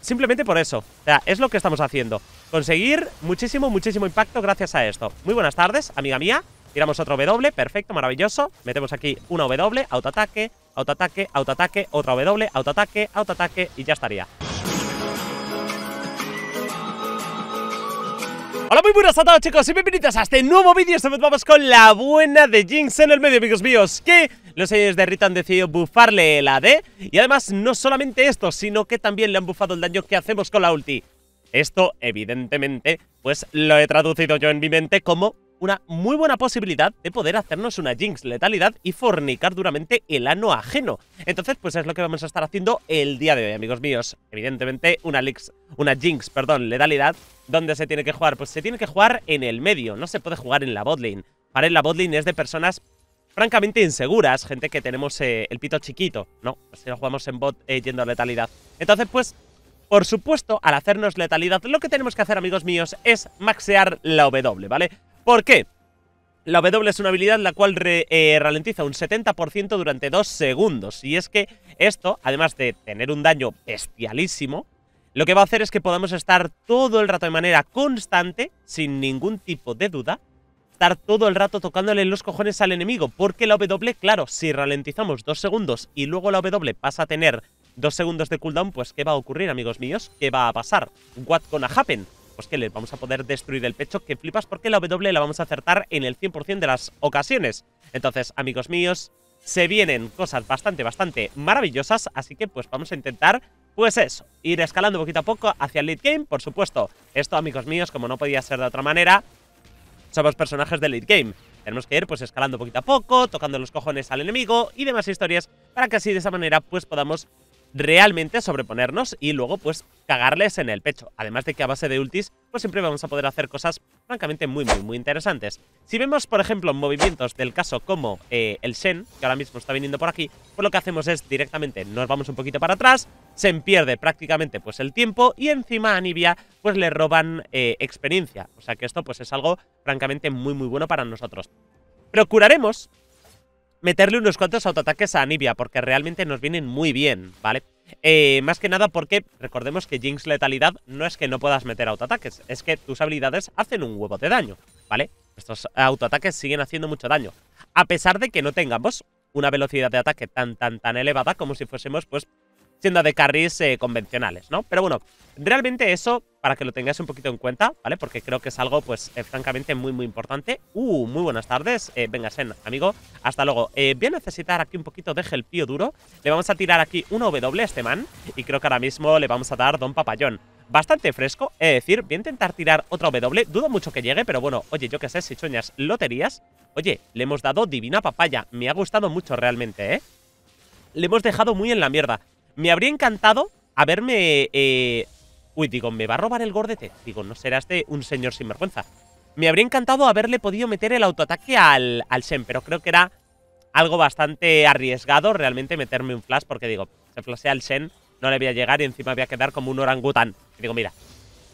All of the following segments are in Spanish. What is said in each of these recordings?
Simplemente por eso. O sea, es lo que estamos haciendo. Conseguir muchísimo, muchísimo impacto gracias a esto. Muy buenas tardes, amiga mía. Tiramos otro W, perfecto, maravilloso. Metemos aquí una W, autoataque, autoataque, autoataque, otra W, autoataque, autoataque y ya estaría. Hola, muy buenas a todos chicos y bienvenidos a este nuevo vídeo se vamos con la buena de Jinx en el medio, amigos míos Que los señores de Rita han decidido bufarle la D Y además, no solamente esto, sino que también le han bufado el daño que hacemos con la ulti Esto, evidentemente, pues lo he traducido yo en mi mente como una muy buena posibilidad de poder hacernos una Jinx letalidad y fornicar duramente el ano ajeno. Entonces, pues es lo que vamos a estar haciendo el día de hoy, amigos míos. Evidentemente, una, Lix, una Jinx, perdón, letalidad, ¿dónde se tiene que jugar? Pues se tiene que jugar en el medio, no se puede jugar en la botlane. Para la botlane es de personas francamente inseguras, gente que tenemos eh, el pito chiquito, ¿no? Si no jugamos en bot eh, yendo a letalidad. Entonces, pues, por supuesto, al hacernos letalidad, lo que tenemos que hacer, amigos míos, es maxear la W, ¿vale? ¿Por qué? La W es una habilidad la cual eh, ralentiza un 70% durante 2 segundos. Y es que esto, además de tener un daño bestialísimo, lo que va a hacer es que podamos estar todo el rato de manera constante, sin ningún tipo de duda, estar todo el rato tocándole los cojones al enemigo. Porque la W, claro, si ralentizamos 2 segundos y luego la W pasa a tener 2 segundos de cooldown, pues ¿qué va a ocurrir, amigos míos? ¿Qué va a pasar? What gonna happen? pues que le vamos a poder destruir el pecho, que flipas porque la W la vamos a acertar en el 100% de las ocasiones. Entonces, amigos míos, se vienen cosas bastante, bastante maravillosas, así que pues vamos a intentar, pues eso, ir escalando poquito a poco hacia el late game, por supuesto. Esto, amigos míos, como no podía ser de otra manera, somos personajes del late game. Tenemos que ir pues escalando poquito a poco, tocando los cojones al enemigo y demás historias para que así de esa manera pues podamos realmente sobreponernos y luego pues cagarles en el pecho. Además de que a base de ultis pues siempre vamos a poder hacer cosas francamente muy muy muy interesantes. Si vemos por ejemplo movimientos del caso como eh, el Shen, que ahora mismo está viniendo por aquí, pues lo que hacemos es directamente nos vamos un poquito para atrás, se pierde prácticamente pues el tiempo y encima a pues le roban eh, experiencia. O sea que esto pues es algo francamente muy muy bueno para nosotros. Procuraremos meterle unos cuantos autoataques a Anivia, porque realmente nos vienen muy bien, ¿vale? Eh, más que nada porque recordemos que Jinx Letalidad no es que no puedas meter autoataques, es que tus habilidades hacen un huevo de daño, ¿vale? Estos autoataques siguen haciendo mucho daño. A pesar de que no tengamos una velocidad de ataque tan, tan, tan elevada como si fuésemos, pues, siendo de carries eh, convencionales, ¿no? Pero bueno, realmente eso, para que lo tengáis un poquito en cuenta, ¿vale? Porque creo que es algo, pues, eh, francamente muy, muy importante. Uh, muy buenas tardes. Eh, venga, Sen, amigo, hasta luego. voy a necesitar aquí un poquito de gelpío duro. Le vamos a tirar aquí una W a este man y creo que ahora mismo le vamos a dar Don Papayón bastante fresco, es decir, voy a intentar tirar otra W, dudo mucho que llegue, pero bueno, oye, yo qué sé, si sueñas loterías, oye, le hemos dado divina papaya, me ha gustado mucho realmente, ¿eh? Le hemos dejado muy en la mierda. Me habría encantado haberme... Eh, uy, digo, me va a robar el gordete. Digo, no será este un señor sin vergüenza? Me habría encantado haberle podido meter el autoataque al, Shen, pero creo que era algo bastante arriesgado realmente meterme un flash, porque digo, se flashea al Shen, no le voy a llegar y encima voy a quedar como un orangután. digo, mira,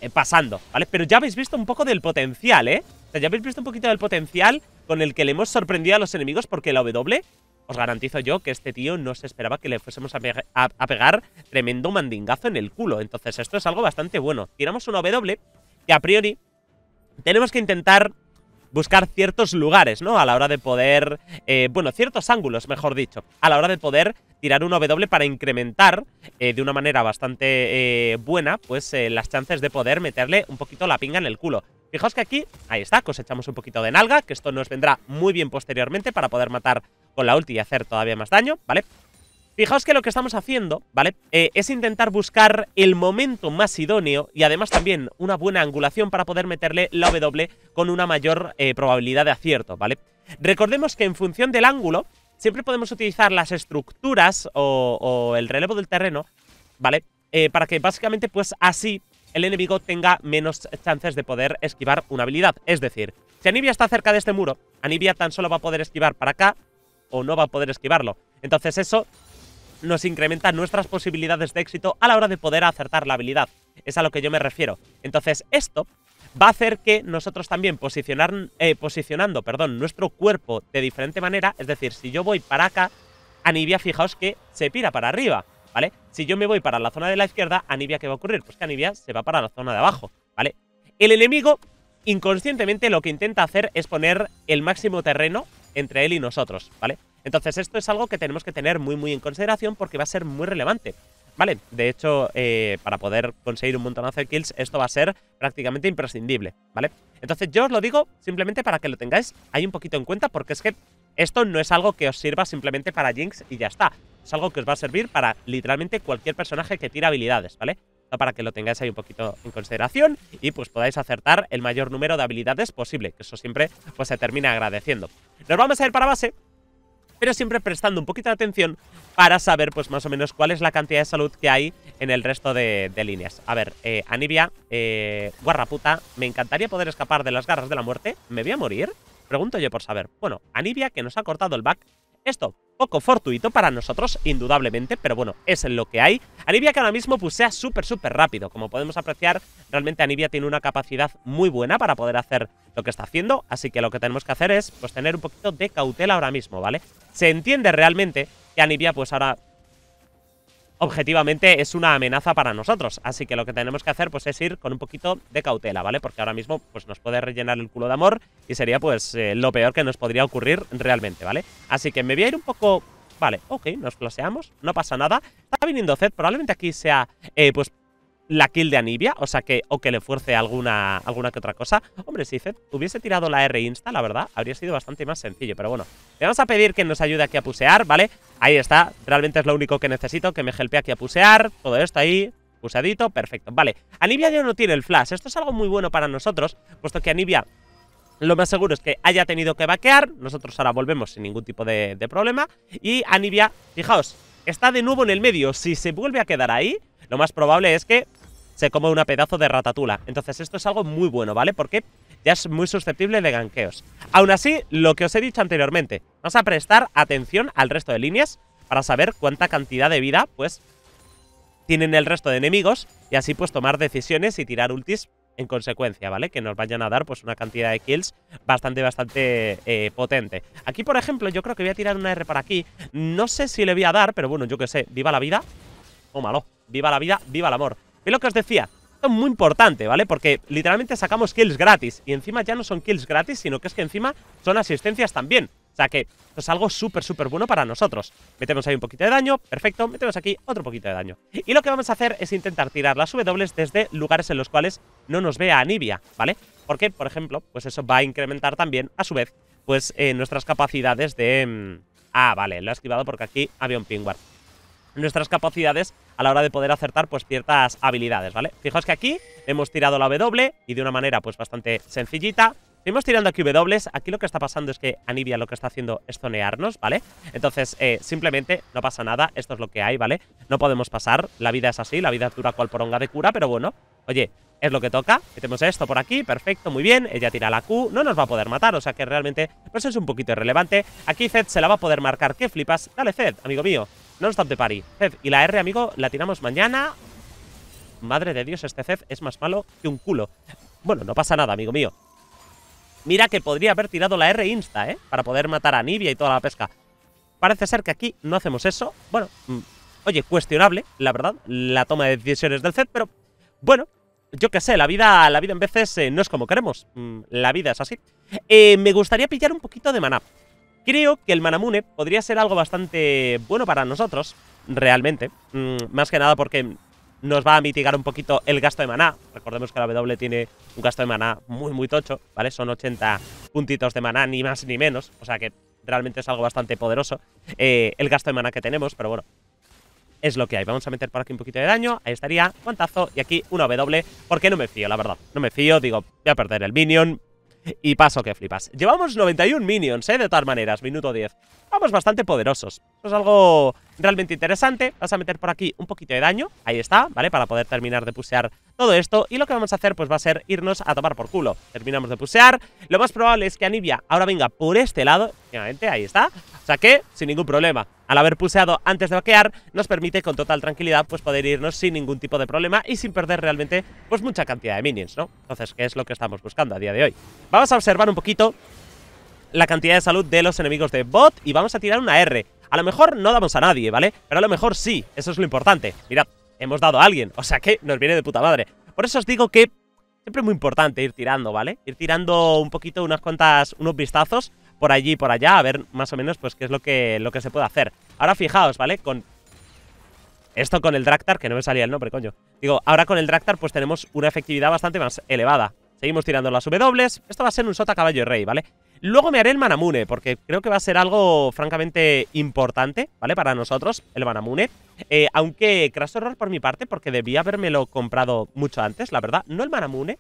eh, pasando, ¿vale? Pero ya habéis visto un poco del potencial, ¿eh? O sea, ya habéis visto un poquito del potencial con el que le hemos sorprendido a los enemigos porque la W os garantizo yo que este tío no se esperaba que le fuésemos a, pegar tremendo mandingazo en el culo. Entonces esto es algo bastante bueno. Tiramos una W que a priori tenemos que intentar buscar ciertos lugares, ¿no? A la hora de poder... Eh, bueno, ciertos ángulos, mejor dicho. A la hora de poder tirar un W para incrementar eh, de una manera bastante eh, buena, pues las chances de poder meterle un poquito la pinga en el culo. Fijaos que aquí, ahí está, cosechamos un poquito de nalga, que esto nos vendrá muy bien posteriormente para poder matar con la ulti y hacer todavía más daño, ¿vale? Fijaos que lo que estamos haciendo, ¿vale? Eh, es intentar buscar el momento más idóneo y además también una buena angulación para poder meterle la W con una mayor eh, probabilidad de acierto, ¿vale? Recordemos que en función del ángulo siempre podemos utilizar las estructuras o, el relevo del terreno, ¿vale? Eh, para que básicamente pues así el enemigo tenga menos chances de poder esquivar una habilidad. Es decir, si Anivia está cerca de este muro, Anivia tan solo va a poder esquivar para acá o no va a poder esquivarlo. Entonces eso nos incrementa nuestras posibilidades de éxito a la hora de poder acertar la habilidad. Es a lo que yo me refiero. Entonces esto va a hacer que nosotros también eh, posicionando perdón, nuestro cuerpo de diferente manera, es decir, si yo voy para acá, Anivia fijaos que se pira para arriba, ¿vale? Si yo me voy para la zona de la izquierda, Anivia ¿qué va a ocurrir? Pues que Anivia se va para la zona de abajo, ¿vale? El enemigo inconscientemente lo que intenta hacer es poner el máximo terreno entre él y nosotros, ¿vale? Entonces esto es algo que tenemos que tener muy muy en consideración porque va a ser muy relevante. Vale, de hecho, eh, para poder conseguir un montón de kills, esto va a ser prácticamente imprescindible, ¿vale? Entonces yo os lo digo simplemente para que lo tengáis ahí un poquito en cuenta, porque es que esto no es algo que os sirva simplemente para Jinx y ya está. Es algo que os va a servir para literalmente cualquier personaje que tira habilidades, ¿vale? para que lo tengáis ahí un poquito en consideración y pues podáis acertar el mayor número de habilidades posible, que eso siempre pues se termina agradeciendo. Nos vamos a ir para base, pero siempre prestando un poquito de atención para saber pues más o menos cuál es la cantidad de salud que hay en el resto de, líneas. A ver, eh, Anivia, eh, guarraputa, me encantaría poder escapar de las garras de la muerte, ¿me voy a morir? Pregunto yo por saber. Bueno, Anivia que nos ha cortado el back, esto poco fortuito para nosotros, indudablemente, pero bueno, es lo que hay. Anivia que ahora mismo sea súper, súper rápido. Como podemos apreciar, realmente Anivia tiene una capacidad muy buena para poder hacer lo que está haciendo, así que lo que tenemos que hacer es pues tener un poquito de cautela ahora mismo, ¿vale? Se entiende realmente que Anivia pues ahora objetivamente es una amenaza para nosotros. Así que lo que tenemos que hacer pues es ir con un poquito de cautela, ¿vale? Porque ahora mismo pues nos puede rellenar el culo de amor y sería pues eh, lo peor que nos podría ocurrir realmente, ¿vale? Así que me voy a ir un poco... Vale, ok, nos closeamos, no pasa nada. Está viniendo Zed, probablemente aquí sea, eh, pues la kill de Anivia, o sea que, o que le fuerce alguna, alguna que otra cosa. Hombre, si Zed hubiese tirado la R insta, la verdad, habría sido bastante más sencillo, pero bueno. Le vamos a pedir que nos ayude aquí a pusear, ¿vale? Ahí está, realmente es lo único que necesito, que me helpe aquí a pusear, todo esto ahí, puseadito, perfecto. Vale, Anivia ya no tiene el flash, esto es algo muy bueno para nosotros, puesto que Anivia lo más seguro es que haya tenido que vaquear. Nosotros ahora volvemos sin ningún tipo de, de, problema. Y Anivia, fijaos, está de nuevo en el medio. Si se vuelve a quedar ahí, lo más probable es que se come una pedazo de ratatula. Entonces esto es algo muy bueno, ¿vale? Porque ya es muy susceptible de ganqueos. Aún así, lo que os he dicho anteriormente, vamos a prestar atención al resto de líneas para saber cuánta cantidad de vida, pues, tienen el resto de enemigos y así, pues, tomar decisiones y tirar ultis en consecuencia, ¿vale? Que nos vayan a dar, pues, una cantidad de kills bastante, bastante eh, potente. Aquí, por ejemplo, yo creo que voy a tirar una R para aquí. No sé si le voy a dar, pero bueno, yo qué sé, viva la vida. Oh, malo. Viva la vida, viva el amor. Y lo que os decía, esto es muy importante, ¿vale? Porque literalmente sacamos kills gratis y encima ya no son kills gratis, sino que es que encima son asistencias también. O sea que esto es algo súper, súper bueno para nosotros. Metemos ahí un poquito de daño, perfecto. Metemos aquí otro poquito de daño. Y lo que vamos a hacer es intentar tirar las W desde lugares en los cuales no nos vea Anivia, ¿vale? Porque, por ejemplo, pues eso va a incrementar también, a su vez, pues eh, nuestras capacidades de... Mm, ah, vale, lo he esquivado porque aquí había un pingüar. Nuestras capacidades a la hora de poder acertar pues ciertas habilidades, ¿vale? Fijaos que aquí hemos tirado la W y de una manera pues bastante sencillita. Seguimos tirando aquí W, aquí lo que está pasando es que Anivia lo que está haciendo es zonearnos, ¿vale? Entonces, eh, simplemente no pasa nada, esto es lo que hay, ¿vale? No podemos pasar, la vida es así, la vida dura cual poronga de cura, pero bueno, oye, es lo que toca. Metemos esto por aquí, perfecto, muy bien. Ella tira la Q, no nos va a poder matar, o sea que realmente pues es un poquito irrelevante. Aquí Zed se la va a poder marcar, qué flipas. Dale Zed, amigo mío. No stop de pari. Zed y la R, amigo, la tiramos mañana. Madre de Dios, este cef es más malo que un culo. Bueno, no pasa nada, amigo mío. Mira que podría haber tirado la R insta, ¿eh? Para poder matar a Nibia y toda la pesca. Parece ser que aquí no hacemos eso. Bueno, mm, oye, cuestionable, la verdad, la toma de decisiones del cef pero bueno, yo qué sé, la vida, la vida en veces eh, no es como queremos. Mm, la vida es así. Eh, me gustaría pillar un poquito de maná. Creo que el Manamune podría ser algo bastante bueno para nosotros, realmente. Mm, más que nada porque nos va a mitigar un poquito el gasto de maná. Recordemos que la W tiene un gasto de maná muy, muy tocho, ¿vale? Son 80 puntitos de maná, ni más ni menos. O sea que realmente es algo bastante poderoso eh, el gasto de maná que tenemos, pero bueno. Es lo que hay, vamos a meter por aquí un poquito de daño Ahí estaría, guantazo, y aquí una W Porque no me fío, la verdad, no me fío Digo, voy a perder el minion, y paso que flipas. Llevamos 91 minions, ¿eh? De todas maneras, minuto 10 vamos, bastante poderosos. Eso es algo realmente interesante. Vas a meter por aquí un poquito de daño. Ahí está, ¿vale? Para poder terminar de pusear todo esto. Y lo que vamos a hacer, pues va a ser irnos a tomar por culo. Terminamos de pusear. Lo más probable es que Anivia ahora venga por este lado. Efectivamente, ahí está. O sea que, sin ningún problema. Al haber puseado antes de vaquear, nos permite con total tranquilidad pues poder irnos sin ningún tipo de problema y sin perder realmente pues mucha cantidad de minions, ¿no? Entonces, ¿qué es lo que estamos buscando a día de hoy? Vamos a observar un poquito la cantidad de salud de los enemigos de bot y vamos a tirar una R. A lo mejor no damos a nadie, ¿vale? Pero a lo mejor sí, eso es lo importante. Mirad, hemos dado a alguien, o sea que nos viene de puta madre. Por eso os digo que siempre es muy importante ir tirando, ¿vale? Ir tirando un poquito unas cuantas, unos vistazos por allí y por allá, a ver más o menos pues qué es lo que, lo que se puede hacer. Ahora fijaos, ¿vale? Con esto con el dractar que no me salía el nombre, coño. Digo, ahora con el dractar pues tenemos una efectividad bastante más elevada. Seguimos tirando las W, esto va a ser un sota caballo rey, ¿vale? Luego me haré el Manamune, porque creo que va a ser algo francamente importante, ¿vale? Para nosotros, el Manamune. Eh, aunque crash error por mi parte, porque debía habérmelo comprado mucho antes, la verdad. No el Manamune,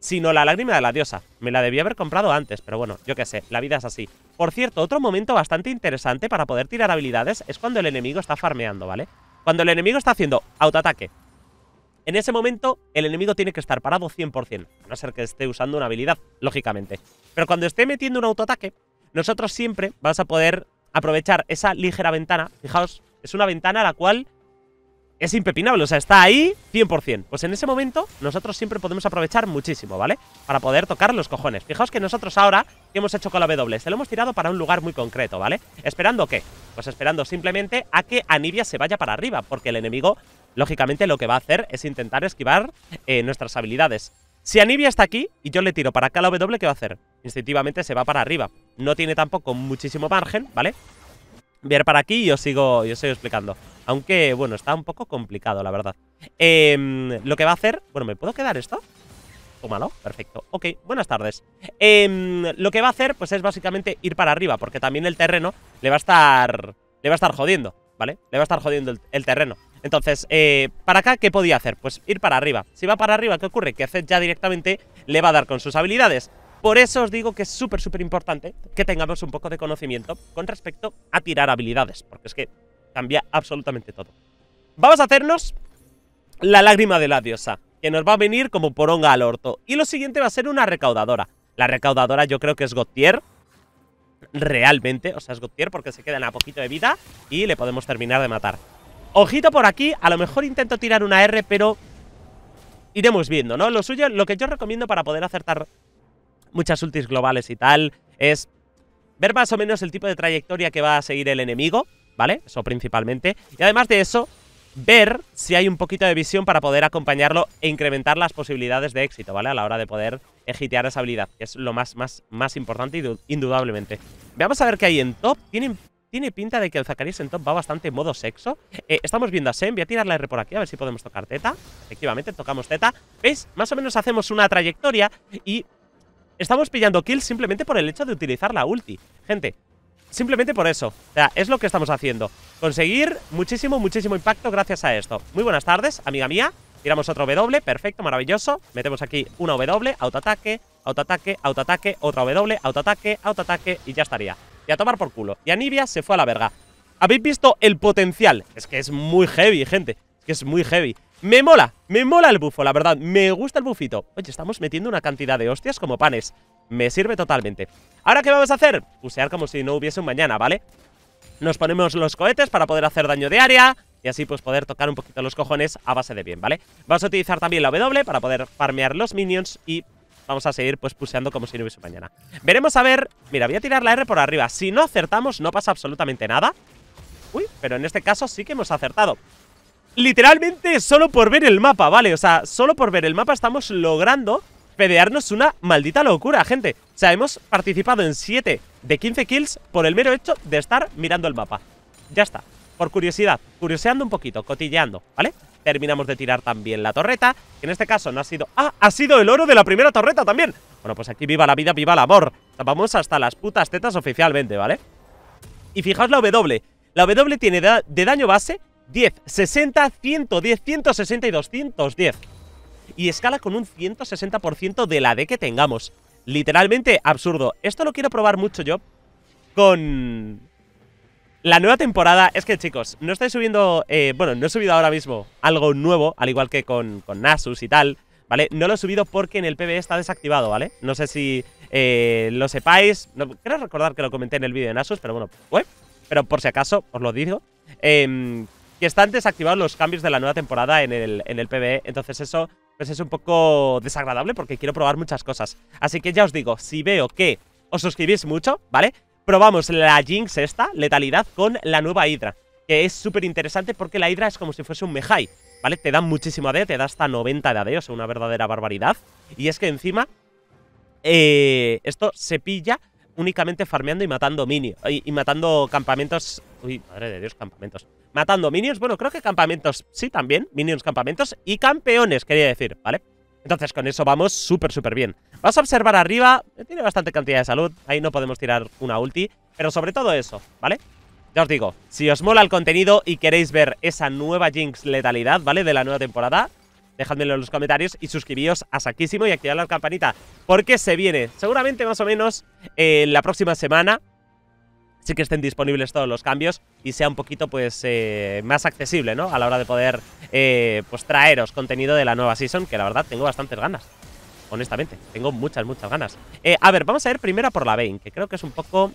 sino la lágrima de la diosa. Me la debía haber comprado antes, pero bueno, yo qué sé, la vida es así. Por cierto, otro momento bastante interesante para poder tirar habilidades es cuando el enemigo está farmeando, ¿vale? Cuando el enemigo está haciendo autoataque, en ese momento, el enemigo tiene que estar parado 100%, a no ser que esté usando una habilidad, lógicamente. Pero cuando esté metiendo un autoataque, nosotros siempre vamos a poder aprovechar esa ligera ventana. Fijaos, es una ventana la cual es impepinable, o sea, está ahí 100%. Pues en ese momento nosotros siempre podemos aprovechar muchísimo, ¿vale? Para poder tocar los cojones. Fijaos que nosotros ahora, ¿qué hemos hecho con la W? Se lo hemos tirado para un lugar muy concreto, ¿vale? ¿Esperando qué? Pues esperando simplemente a que Anivia se vaya para arriba, porque el enemigo lógicamente lo que va a hacer es intentar esquivar eh, nuestras habilidades. Si Anivia está aquí y yo le tiro para acá la W, ¿qué va a hacer? Instintivamente se va para arriba. No tiene tampoco muchísimo margen, ¿vale? ir para aquí y os sigo, explicando. Aunque, bueno, está un poco complicado, la verdad. Em, lo que va a hacer... Bueno, ¿me puedo quedar esto? Tómalo, perfecto. Ok, buenas tardes. Em, lo que va a hacer, pues es básicamente ir para arriba, porque también el terreno le va a estar... Le va a estar jodiendo, ¿vale? Le va a estar jodiendo el terreno. Entonces, eh, ¿para acá qué podía hacer? Pues ir para arriba. Si va para arriba, ¿qué ocurre? Que Zed ya directamente le va a dar con sus habilidades. Por eso os digo que es súper, súper importante que tengamos un poco de conocimiento con respecto a tirar habilidades, porque es que cambia absolutamente todo. Vamos a hacernos la lágrima de la diosa, que nos va a venir como poronga al orto. Y lo siguiente va a ser una recaudadora. La recaudadora yo creo que es Gotier. realmente, o sea, es Gotier porque se en a poquito de vida y le podemos terminar de matar. Ojito por aquí, a lo mejor intento tirar una R, pero iremos viendo, ¿no? Lo suyo, lo que yo recomiendo para poder acertar muchas ultis globales y tal, es ver más o menos el tipo de trayectoria que va a seguir el enemigo, ¿vale? Eso principalmente. Y además de eso, ver si hay un poquito de visión para poder acompañarlo e incrementar las posibilidades de éxito, ¿vale? A la hora de poder ejitear esa habilidad, que es lo más, más, más importante indudablemente. Veamos a ver qué hay en top. Tienen tiene pinta de que el Zacarías en top va bastante en modo sexo. Eh, estamos viendo a Sen. Voy a tirar la R por aquí a ver si podemos tocar teta. Efectivamente, tocamos teta. ¿Veis? Más o menos hacemos una trayectoria y estamos pillando kills simplemente por el hecho de utilizar la ulti. Gente, simplemente por eso. O sea, es lo que estamos haciendo. Conseguir muchísimo, muchísimo impacto gracias a esto. Muy buenas tardes, amiga mía. Tiramos otro W, perfecto, maravilloso. Metemos aquí una W, autoataque, autoataque, autoataque, otra W, autoataque, autoataque y ya estaría y a tomar por culo. Y Anivia se fue a la verga. ¿Habéis visto el potencial? Es que es muy heavy, gente. Es que es muy heavy. Me mola, me mola el bufo, la verdad. Me gusta el bufito. Oye, estamos metiendo una cantidad de hostias como panes. Me sirve totalmente. ¿Ahora qué vamos a hacer? Pusear como si no hubiese un mañana, ¿vale? Nos ponemos los cohetes para poder hacer daño de área y así pues poder tocar un poquito los cojones a base de bien, ¿vale? Vamos a utilizar también la W para poder farmear los minions y Vamos a seguir pues puseando como si no hubiese mañana. Veremos a ver... Mira, voy a tirar la R por arriba. Si no acertamos, no pasa absolutamente nada. Uy, pero en este caso sí que hemos acertado. Literalmente solo por ver el mapa, ¿vale? O sea, solo por ver el mapa estamos logrando pedearnos una maldita locura, gente. O sea, hemos participado en 7 de 15 kills por el mero hecho de estar mirando el mapa. Ya está. Por curiosidad, curioseando un poquito, cotilleando, ¿vale? terminamos de tirar también la torreta, que en este caso no ha sido... ¡Ah! Ha sido el oro de la primera torreta también. Bueno, pues aquí viva la vida, viva el amor. Vamos hasta las putas tetas oficialmente, ¿vale? Y fijaos la W. La W tiene de daño base 10, 60, 110, 160 y 210. Y escala con un 160% de la D que tengamos. Literalmente absurdo. Esto lo quiero probar mucho yo con la nueva temporada, es que chicos, no estoy subiendo, eh, bueno, no he subido ahora mismo algo nuevo, al igual que con, con, Nasus y tal, ¿vale? No lo he subido porque en el PBE está desactivado, ¿vale? No sé si eh, lo sepáis, no, quiero recordar que lo comenté en el vídeo de Nasus, pero bueno, fue. Pues, pero por si acaso os lo digo, em, que están desactivados los cambios de la nueva temporada en el, en el entonces eso pues es un poco desagradable porque quiero probar muchas cosas. Así que ya os digo, si veo que os suscribís mucho, ¿vale? probamos la Jinx esta, letalidad, con la nueva Hydra. Que es súper interesante porque la Hydra es como si fuese un Mejai, ¿vale? Te da muchísimo AD, te da hasta 90 de AD, o sea, una verdadera barbaridad. Y es que encima, eh, esto se pilla únicamente farmeando y matando minions. Y, matando campamentos... Uy, madre de Dios, campamentos. Matando minions, bueno, creo que campamentos sí también, minions campamentos y campeones, quería decir, ¿vale? vale entonces con eso vamos súper, súper bien. Vas a observar arriba, tiene bastante cantidad de salud, ahí no podemos tirar una ulti, pero sobre todo eso, ¿vale? Ya os digo, si os mola el contenido y queréis ver esa nueva Jinx letalidad, ¿vale? De la nueva temporada, dejadme en los comentarios y suscribíos a Saquísimo y activad la campanita, porque se viene seguramente más o menos eh, la próxima semana que estén disponibles todos los cambios y sea un poquito pues eh, más accesible, ¿no? A la hora de poder eh, pues traeros contenido de la nueva season, que la verdad tengo bastantes ganas. Honestamente, tengo muchas, muchas ganas. Eh, a ver, vamos a ir primero por la Vayne, que creo que es un poco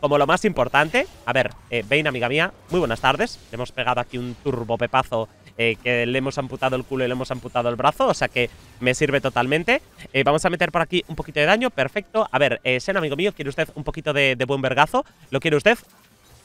como lo más importante. A ver, Vayne, amiga mía, muy buenas tardes. Hemos pegado aquí un turbo pepazo eh, que le hemos amputado el culo y le hemos amputado el brazo, o sea que me sirve totalmente. Eh, vamos a meter por aquí un poquito de daño, perfecto. A ver, eh, Sen, amigo mío, ¿quiere usted un poquito de, buen vergazo? ¿Lo quiere usted?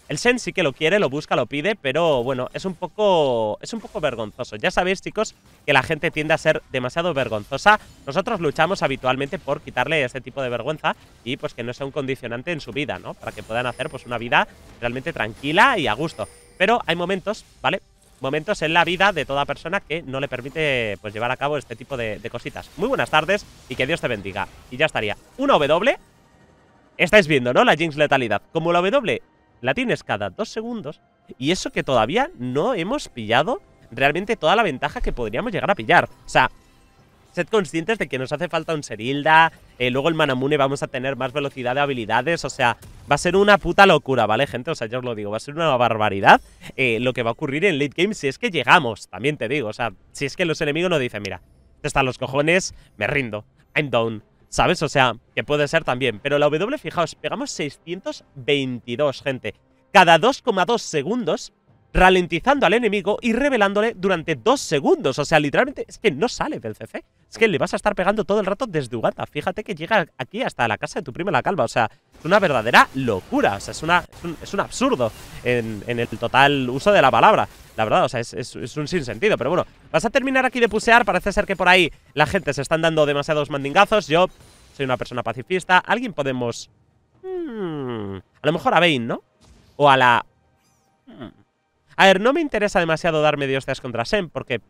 El Sen sí que lo quiere, lo busca, lo pide, pero bueno, es un poco es un poco vergonzoso. Ya sabéis, chicos, que la gente tiende a ser demasiado vergonzosa. Nosotros luchamos habitualmente por quitarle ese tipo de vergüenza y pues que no sea un condicionante en su vida, ¿no? Para que puedan hacer pues una vida realmente tranquila y a gusto. Pero hay momentos, ¿vale? momentos en la vida de toda persona que no le permite pues llevar a cabo este tipo de, de cositas. Muy buenas tardes y que Dios te bendiga. Y ya estaría. Una W. Estáis viendo, ¿no? La Jinx letalidad. Como la W la tienes cada dos segundos. Y eso que todavía no hemos pillado realmente toda la ventaja que podríamos llegar a pillar. O sea, sed conscientes de que nos hace falta un Serilda, eh, luego el Manamune vamos a tener más velocidad de habilidades, o sea, va a ser una puta locura, ¿vale, gente? O sea, yo os lo digo, va a ser una barbaridad eh, lo que va a ocurrir en late game si es que llegamos, también te digo, o sea, si es que los enemigos nos dicen, mira, están los cojones, me rindo, I'm down. ¿Sabes? O sea, que puede ser también. Pero la W, fijaos, pegamos 622, gente. Cada 2,2 segundos ralentizando al enemigo y revelándole durante 2 segundos. O sea, literalmente es que no sale del CC es que le vas a estar pegando todo el rato desde Uganda. Fíjate que llega aquí hasta la casa de tu prima la calva. O sea, es una verdadera locura. O sea, es, una, es, un, absurdo en, el total uso de la palabra. La verdad, o sea, es, un sinsentido. Pero bueno, vas a terminar aquí de pusear. Parece ser que por ahí la gente se están dando demasiados mandingazos. Yo soy una persona pacifista. Alguien podemos... Hmm, a lo mejor a Bane, ¿no? O a la... Hmm. A ver, no me interesa demasiado dar hostias contra Sem porque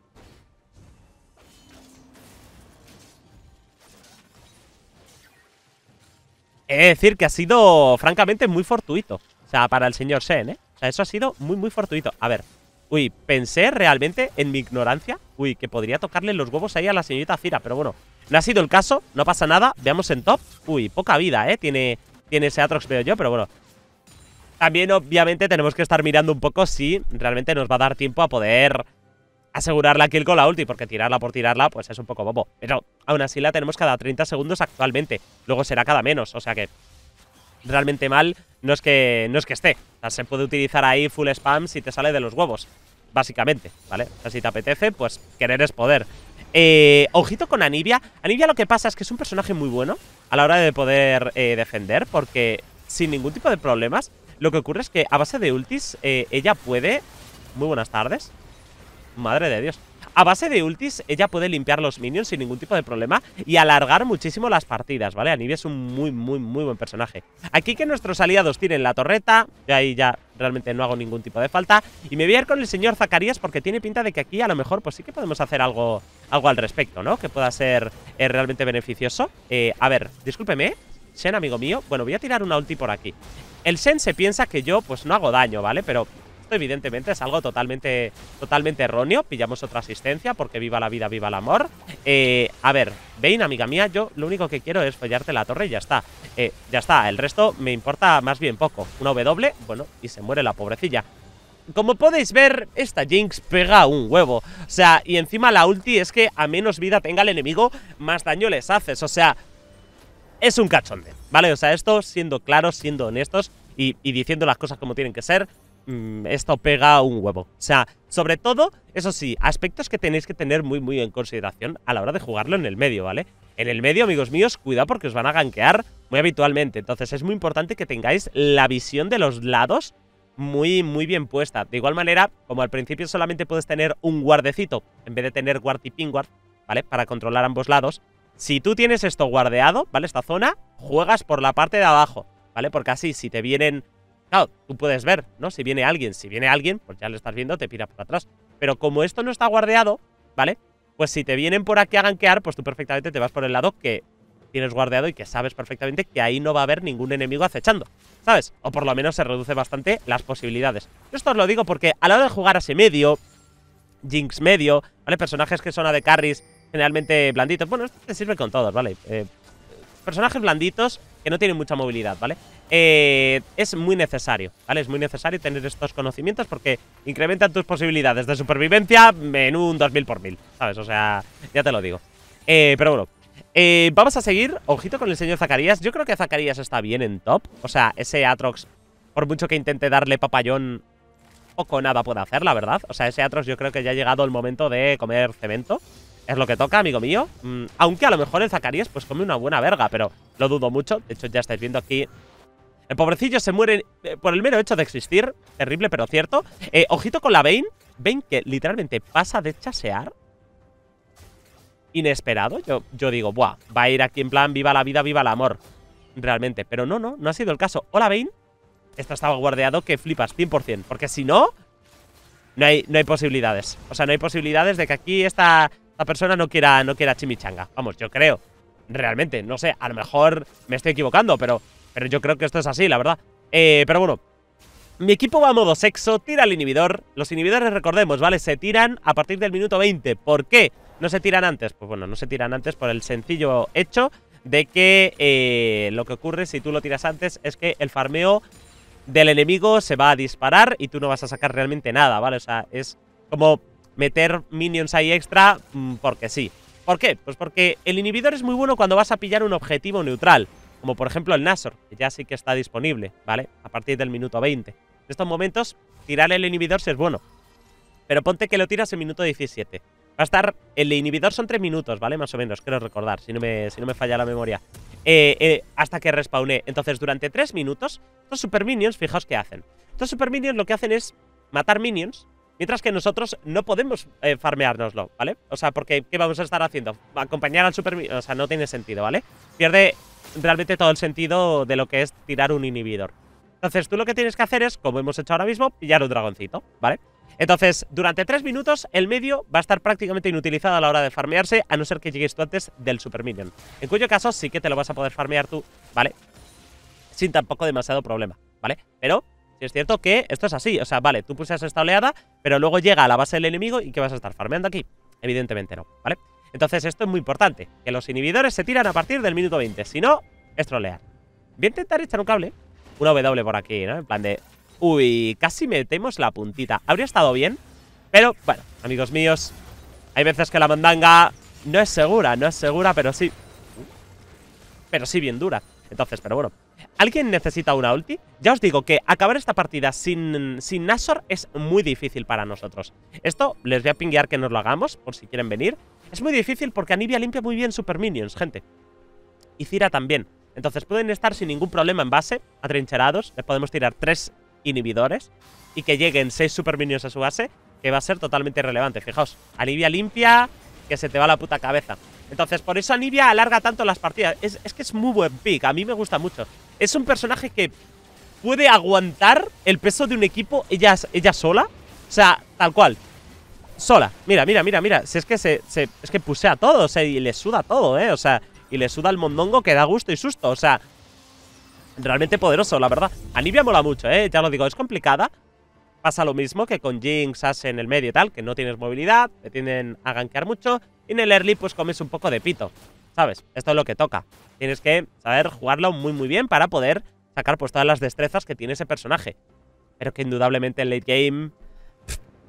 He decir que ha sido, francamente, muy fortuito. O sea, para el señor Sen, ¿eh? O sea, eso ha sido muy, muy fortuito. A ver. Uy, pensé realmente, en mi ignorancia, uy, que podría tocarle los huevos ahí a la señorita Fira. Pero bueno, no ha sido el caso, no pasa nada. Veamos en top. Uy, poca vida, ¿eh? Tiene, tiene ese Atrox, veo yo, pero bueno. También, obviamente, tenemos que estar mirando un poco si realmente nos va a dar tiempo a poder asegurarla la kill con la ulti, porque tirarla por tirarla, pues es un poco bobo. Pero aún así la tenemos cada 30 segundos actualmente, luego será cada menos, o sea que realmente mal no es que, no es que esté. O sea, se puede utilizar ahí full spam si te sale de los huevos, básicamente, ¿vale? O sea, si te apetece, pues querer es poder. Eh, ojito con Anivia. Anivia lo que pasa es que es un personaje muy bueno a la hora de poder eh, defender, porque sin ningún tipo de problemas, lo que ocurre es que a base de ultis eh, ella puede... Muy buenas tardes. Madre de Dios. A base de ultis, ella puede limpiar los minions sin ningún tipo de problema y alargar muchísimo las partidas, ¿vale? Anivia es un muy, muy, muy buen personaje. Aquí que nuestros aliados tiren la torreta, yo ahí ya realmente no hago ningún tipo de falta. Y me voy a ir con el señor Zacarías porque tiene pinta de que aquí a lo mejor pues sí que podemos hacer algo, algo al respecto, ¿no? Que pueda ser eh, realmente beneficioso. Eh, a ver, discúlpeme, ¿eh? Shen, amigo mío. Bueno, voy a tirar una ulti por aquí. El Shen se piensa que yo pues no hago daño, ¿vale? Pero evidentemente es algo totalmente, totalmente erróneo. Pillamos otra asistencia porque viva la vida, viva el amor. Eh, a ver, Vayne, amiga mía, yo lo único que quiero es follarte la torre y ya está. Eh, ya está, el resto me importa más bien poco. Una W, bueno, y se muere la pobrecilla. Como podéis ver, esta Jinx pega un huevo. O sea, y encima la ulti es que a menos vida tenga el enemigo, más daño les haces. O sea, es un cachonde, ¿vale? O sea, esto siendo claros, siendo honestos y, diciendo las cosas como tienen que ser, Mm, esto pega un huevo. O sea, sobre todo, eso sí, aspectos que tenéis que tener muy, muy en consideración a la hora de jugarlo en el medio, ¿vale? En el medio, amigos míos, cuidado porque os van a ganquear muy habitualmente. Entonces es muy importante que tengáis la visión de los lados muy, muy bien puesta. De igual manera, como al principio solamente puedes tener un guardecito, en vez de tener guard y guard ¿vale? Para controlar ambos lados. Si tú tienes esto guardeado, ¿vale? Esta zona, juegas por la parte de abajo, ¿vale? Porque así, si te vienen Claro, tú puedes ver, ¿no? Si viene alguien, si viene alguien, pues ya lo estás viendo, te pira por atrás. Pero como esto no está guardeado, ¿vale? Pues si te vienen por aquí a ganquear, pues tú perfectamente te vas por el lado que tienes guardeado y que sabes perfectamente que ahí no va a haber ningún enemigo acechando, ¿sabes? O por lo menos se reduce bastante las posibilidades. Yo esto os lo digo porque a la hora de jugar a ese medio, Jinx medio, ¿vale? Personajes que son a de carries generalmente blanditos. Bueno, esto te sirve con todos, ¿vale? Eh, personajes blanditos que no tienen mucha movilidad, ¿vale? Eh, es muy necesario, ¿vale? Es muy necesario tener estos conocimientos porque incrementan tus posibilidades de supervivencia en un 2000 por 1000, ¿sabes? O sea, ya te lo digo. Eh, pero bueno, eh, vamos a seguir, ojito con el señor Zacarías. Yo creo que Zacarías está bien en top. O sea, ese Atrox, por mucho que intente darle papayón, poco nada puede hacer, la verdad. O sea, ese Atrox yo creo que ya ha llegado el momento de comer cemento. Es lo que toca, amigo mío. Mm, aunque a lo mejor el Zacarías pues come una buena verga, pero lo dudo mucho. De hecho, ya estáis viendo aquí el pobrecillo se muere eh, por el mero hecho de existir. Terrible, pero cierto. Eh, ojito con la Vein ven que literalmente pasa de chasear. Inesperado. Yo, yo digo, buah, va a ir aquí en plan viva la vida, viva el amor. Realmente. Pero no, no, no ha sido el caso. Hola, Vein Esto estaba guardeado que flipas, 100%. Porque si no, no hay, no hay posibilidades. O sea, no hay posibilidades de que aquí esta esta persona no quiera, no quiera chimichanga. Vamos, yo creo. Realmente, no sé, a lo mejor me estoy equivocando, pero, pero yo creo que esto es así, la verdad. Eh, pero bueno, mi equipo va a modo sexo, tira el inhibidor. Los inhibidores, recordemos, ¿vale? Se tiran a partir del minuto 20. ¿Por qué no se tiran antes? Pues bueno, no se tiran antes por el sencillo hecho de que eh, lo que ocurre si tú lo tiras antes es que el farmeo del enemigo se va a disparar y tú no vas a sacar realmente nada, ¿vale? O sea, es como meter minions ahí extra mm, porque sí. ¿Por qué? Pues porque el inhibidor es muy bueno cuando vas a pillar un objetivo neutral, como por ejemplo el Nasor, que ya sí que está disponible, ¿vale? A partir del minuto 20. En estos momentos, tirar el inhibidor sí es bueno. Pero ponte que lo tiras en minuto 17. Va a estar... El inhibidor son 3 minutos, ¿vale? Más o menos, quiero recordar, si no me, si no me falla la memoria. Eh, eh, hasta que respawné. Entonces, durante 3 minutos, estos super minions, fijaos qué hacen. Estos super minions lo que hacen es matar minions Mientras que nosotros no podemos farmearnoslo, eh, farmeárnoslo, ¿vale? O sea, porque ¿qué vamos a estar haciendo? Acompañar al super... O sea, no tiene sentido, ¿vale? Pierde realmente todo el sentido de lo que es tirar un inhibidor. Entonces tú lo que tienes que hacer es, como hemos hecho ahora mismo, pillar un dragoncito, ¿vale? Entonces, durante tres minutos, el medio va a estar prácticamente inutilizado a la hora de farmearse, a no ser que llegues tú antes del Super Minion. En cuyo caso, sí que te lo vas a poder farmear tú, ¿vale? Sin tampoco demasiado problema, ¿vale? Pero si es cierto que esto es así, o sea, vale, tú pulsas esta oleada, pero luego llega a la base del enemigo y que vas a estar farmeando aquí. Evidentemente no, ¿vale? Entonces esto es muy importante, que los inhibidores se tiran a partir del minuto 20, si no, es trolear. Voy a intentar echar un cable, una W por aquí, ¿no? En plan de... Uy, casi metemos la puntita. Habría estado bien, pero bueno, amigos míos, hay veces que la mandanga no es segura, no es segura, pero sí... Pero sí bien dura. Entonces, pero bueno. ¿Alguien necesita una ulti? Ya os digo que acabar esta partida sin, sin es muy difícil para nosotros. Esto les voy a pinguear que nos lo hagamos, por si quieren venir. Es muy difícil porque Anivia limpia muy bien super minions, gente. Y Cira también. Entonces pueden estar sin ningún problema en base, atrincherados. Les podemos tirar tres inhibidores y que lleguen seis super minions a su base, que va a ser totalmente irrelevante. Fijaos, Anivia limpia, que se te va la puta cabeza. Entonces, por eso Anivia alarga tanto las partidas. Es, que es muy buen pick, a mí me gusta mucho. Es un personaje que puede aguantar el peso de un equipo ella, ella sola. O sea, tal cual. Sola. Mira, mira, mira, mira. Si es que se, a es que todo, o y le suda todo, ¿eh? O sea, y le suda el mondongo que da gusto y susto. O sea, realmente poderoso, la verdad. Anivia mola mucho, ¿eh? Ya lo digo, es complicada. Pasa lo mismo que con Jinx, hace en el medio y tal, que no tienes movilidad, te tienden a gankear mucho. Y en el early pues comes un poco de pito, ¿sabes? Esto es lo que toca. Tienes que saber jugarlo muy muy bien para poder sacar pues todas las destrezas que tiene ese personaje. Pero que indudablemente el late game...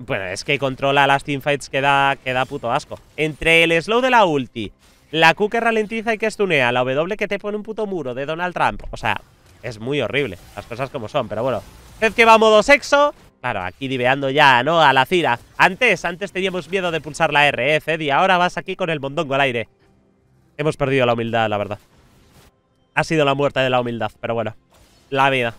Bueno, es que controla las teamfights que da, que da puto asco. Entre el slow de la ulti, la Q que ralentiza y que estunea, la W que te pone un puto muro de Donald Trump. O sea, es muy horrible, las cosas como son. Pero bueno, es que va a modo sexo, Claro, aquí diveando ya, ¿no? A la cira. Antes, antes teníamos miedo de pulsar la RF Y ¿eh, ahora vas aquí con el mondongo al aire. Hemos perdido la humildad, la verdad. Ha sido la muerte de la humildad, pero bueno. La vida.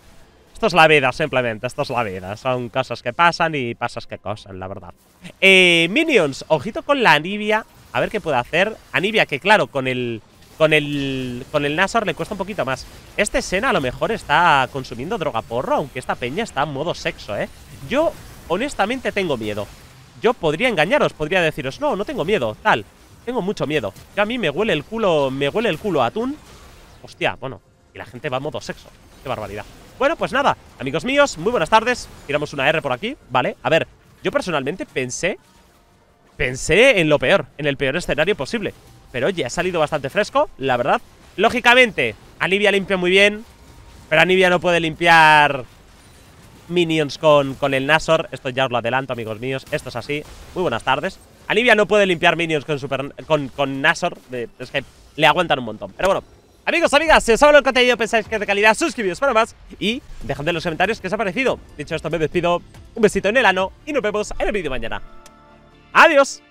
Esto es la vida, simplemente. Esto es la vida. Son cosas que pasan y pasas que cosas, la verdad. Eh, minions, ojito con la Anivia. A ver qué puede hacer. Anivia, que claro, con el con el, con el Nasor le cuesta un poquito más. Este Sena a lo mejor está consumiendo droga porro, aunque esta peña está en modo sexo, ¿eh? Yo, honestamente, tengo miedo. Yo podría engañaros, podría deciros, no, no tengo miedo, tal. Tengo mucho miedo. Yo a mí me huele el culo, me huele el culo a atún. Hostia, bueno, y la gente va a modo sexo. Qué barbaridad. Bueno, pues nada, amigos míos, muy buenas tardes. Tiramos una R por aquí, ¿vale? A ver, yo personalmente pensé... Pensé en lo peor, en el peor escenario posible. Pero oye, ha salido bastante fresco, la verdad Lógicamente, Anivia limpia muy bien Pero Anivia no puede limpiar Minions con, con el Nasor Esto ya os lo adelanto, amigos míos Esto es así, muy buenas tardes Anivia no puede limpiar Minions con, super, con, con Nasor Es que le aguantan un montón Pero bueno, Amigos, amigas, si os ha gustado el contenido pensáis que es de calidad, suscribíos para más y dejadme en los comentarios qué os ha parecido. Dicho esto, me despido, un besito en el ano y nos vemos en el vídeo mañana. ¡Adiós!